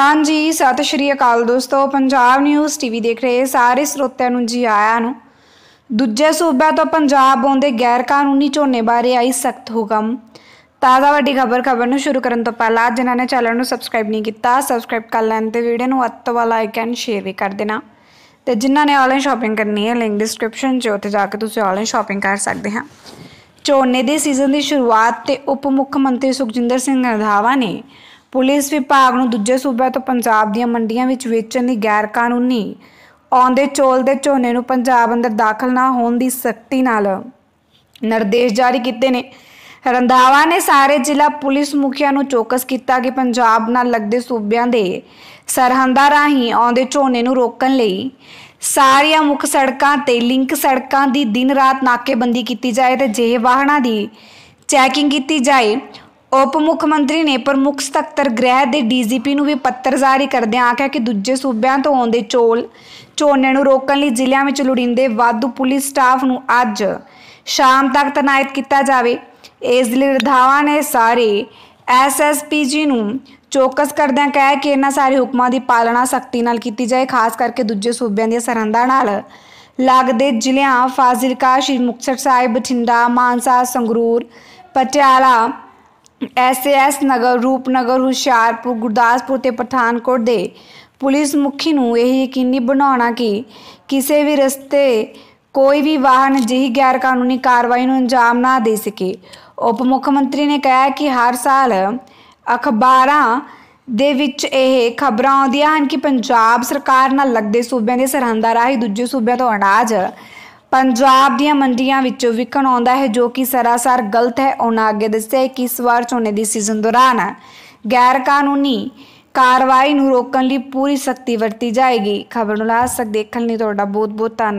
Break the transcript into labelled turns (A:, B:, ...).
A: ਹਾਂਜੀ ਸਤਿ ਸ਼੍ਰੀ ਅਕਾਲ ਦੋਸਤੋ ਪੰਜਾਬ ਨਿਊਜ਼ ਟੀਵੀ ਦੇਖ ਰਹੇ ਸਾਰੇ ਸਰੋਤਿਆਂ ਨੂੰ ਜੀ ਆਇਆਂ ਨੂੰ ਦੂਜੇ ਸੂਬਿਆਂ ਤੋਂ ਪੰਜਾਬ ਆਉਂਦੇ ਗੈਰ ਕਾਨੂੰਨੀ ਝੋਨੇ ਬਾਰੇ ਆਈ ਸਖਤ ਹੁਕਮ ਤਾਜ਼ਾ ਵੱਡੀ ਖਬਰ ਖਬਰ ਨੂੰ ਸ਼ੁਰੂ ਕਰਨ ਤੋਂ ਪਹਿਲਾਂ ਜਿਨ੍ਹਾਂ ਨੇ ਚੈਨਲ ਨੂੰ ਸਬਸਕ੍ਰਾਈਬ ਨਹੀਂ ਕੀਤਾ ਸਬਸਕ੍ਰਾਈਬ ਕਰ ਲੈਣ ਤੇ ਵੀਡੀਓ ਨੂੰ ਅੱਤ ਵਾਲਾ ਲਾਈਕ ਐਂਡ ਸ਼ੇਅਰ ਵੀ ਕਰ ਦੇਣਾ ਤੇ ਜਿਨ੍ਹਾਂ ਨੇ ਆਨਲਾਈਨ ਸ਼ਾਪਿੰਗ ਕਰਨੀ ਹੈ ਲਿੰਕ ਡਿਸਕ੍ਰਿਪਸ਼ਨ 'ਚ ਉੱਥੇ ਜਾ ਕੇ ਤੁਸੀਂ ਆਨਲਾਈਨ ਸ਼ਾਪਿੰਗ ਕਰ ਸਕਦੇ ਹਾਂ ਝੋਨੇ ਦੇ ਸੀਜ਼ਨ ਦੀ ਸ਼ੁਰੂਆਤ ਤੇ ਉਪ ਮੁੱਖ ਮੰਤਰੀ ਸੁਖਜਿੰਦਰ ਸਿੰਘ ਰੰਧਾਵਾ ਨੇ ਪੁਲਿਸ ਵਿਭਾਗ ਨੂੰ ਦੂਜੇ ਸੂਬਿਆਂ ਤੋਂ ਪੰਜਾਬ ਦੀਆਂ ਮੰਡੀਆਂ ਵਿੱਚ ਵੇਚਣ ਦੀ ਗੈਰ ਕਾਨੂੰਨੀ ਆਉਂਦੇ ਚੋਲ ਦੇ ਝੋਨੇ ਨੂੰ ਪੰਜਾਬ ਅੰਦਰ ਦਾਖਲ ਨਾ ਹੋਣ ਦੀ ਸਖਤੀ ਨਾਲ ਨਿਰਦੇਸ਼ ਜਾਰੀ ਕੀਤੇ ਨੇ ਰੰਦਾਵਾ ਨੇ ਸਾਰੇ ਜ਼ਿਲ੍ਹਾ ਪੁਲਿਸ ਮੁਖੀਆਂ ਨੂੰ ਚੌਕਸ ਕੀਤਾ ਕਿ ਪੰਜਾਬ ਨਾਲ ਲੱਗਦੇ ਸੂਬਿਆਂ ਦੇ ਸਰਹੰਦਾਂ ਰਾਹੀਂ ਆਉਂਦੇ ਝੋਨੇ ਨੂੰ ਰੋਕਣ ਲਈ ਸਾਰੀਆਂ ਮੁੱਖ ਸੜਕਾਂ ਤੇ ਲਿੰਕ ਸੜਕਾਂ ਦੀ ਦਿਨ ਰਾਤ ਨਾਕੇਬੰਦੀ ਕੀਤੀ ਜਾਏ ਤੇ ਜੇ ਵਾਹਨਾਂ ਦੀ ਚੈਕਿੰਗ ਕੀਤੀ ਜਾਏ ਉਪ ਮੁੱਖ ਮੰਤਰੀ ਨੇ ਪ੍ਰਮੁੱਖ ਸਕੱਤਰ ਗ੍ਰਹਿ ਦੇ ਡੀਜੀਪੀ ਨੂੰ ਵੀ ਪੱਤਰ ਜਾਰੀ ਕਰਦਿਆਂ ਆਖਿਆ ਕਿ ਦੂਜੇ ਸੂਬਿਆਂ ਤੋਂ ਆਉਂਦੇ ਚੋਲ ਝੋਨੇ ਨੂੰ ਰੋਕਣ ਲਈ ਜ਼ਿਲ੍ਹਿਆਂ ਵਿੱਚ ਲੋੜੀਂਦੇ ਵਾਧੂ ਪੁਲਿਸ ਸਟਾਫ ਨੂੰ ਅੱਜ ਸ਼ਾਮ ਤੱਕ ਤਨਾਇਤ ਕੀਤਾ ਜਾਵੇ ਇਸ ਲਈ ਰਧਾਵਾ ਨੇ ਸਾਰੇ ਐਸਐਸਪੀਜੀ ਨੂੰ ਚੌਕਸ ਕਰਦਿਆਂ ਕਹਿ ਕਿ ਇਹਨਾਂ ਸਾਰੇ ਹੁਕਮਾਂ ਦੀ ਪਾਲਣਾ ਸਖਤੀ ਨਾਲ ਕੀਤੀ ਜਾਏ ਖਾਸ ਕਰਕੇ ਦੂਜੇ ਸੂਬਿਆਂ ਦੀਆਂ ਸਰਹੰਦਾਂ ਨਾਲ ਲੱਗਦੇ ਜ਼ਿਲ੍ਹਿਆਂ ਫਾਜ਼ਿਲਕਾ ਸ਼੍ਰੀ ਮੁਕਤਸਰ ਸਾਹਿਬ ਬਠਿੰਡਾ ਮਾਨਸਾ ਸੰਗਰੂਰ ਪਟਿਆਲਾ ਐਸਐਸ ਨਗਰ ਰੂਪਨਗਰ ਹੁਸ਼ਿਆਰਪੁਰ ਗੁਰਦਾਸਪੁਰ ਤੇ ਪਠਾਨਕੋਟ ਦੇ ਪੁਲਿਸ ਮੁਖੀ ਨੂੰ ਇਹ ਯਕੀਨੀ ਬਣਾਉਣਾ ਕਿ ਕਿਸੇ ਵੀ ਰਸਤੇ ਕੋਈ ਵੀ ਵਾਹਨ ਜਿਹੀ ਗੈਰ ਕਾਨੂੰਨੀ ਕਾਰਵਾਈ ਨੂੰ ਅੰਜਾਮ ਨਾ ਦੇ ਸਕੇ ਉਪ ਮੁੱਖ ਮੰਤਰੀ ਨੇ ਕਿਹਾ ਕਿ ਹਰ ਸਾਲ ਅਖਬਾਰਾਂ ਦੇ ਵਿੱਚ ਇਹ ਖਬਰਾਂ ਆਉਂਦੀਆਂ ਹਨ ਕਿ ਪੰਜਾਬ ਸਰਕਾਰ ਨਾਲ ਲੱਗਦੇ ਸੂਬਿਆਂ ਦੇ ਸਰਹੰਦਾਂ ਰਾਹੀਂ ਦੂਜੇ ਸੂਬਿਆਂ ਤੋਂ ਅਨਾਜ ਪੰਜਾਬ ਦੀਆਂ ਮੰਡੀਆਂ ਵਿੱਚੋਂ ਵਿਕਣ ਆਉਂਦਾ ਹੈ ਜੋ ਕਿ ਸਰਾਸਰ ਗਲਤ ਹੈ ਉਹਨਾਂ ਅੱਗੇ ਦੱਸਿਆ ਕਿ ਇਸ ਵਾਰ ਝੋਨੇ ਦੀ ਸੀਜ਼ਨ ਦੌਰਾਨ ਗੈਰ ਕਾਨੂੰਨੀ ਕਾਰਵਾਈ ਨੂੰ ਰੋਕਣ ਲਈ ਪੂਰੀ ਸਖਤੀ ਵਰਤੀ ਜਾਏਗੀ ਖਬਰ ਨੂੰ ਲਾਸਟ ਦੇਖਣ ਲਈ ਤੁਹਾਡਾ ਬਹੁਤ ਬਹੁਤ ਧੰਨਵਾਦ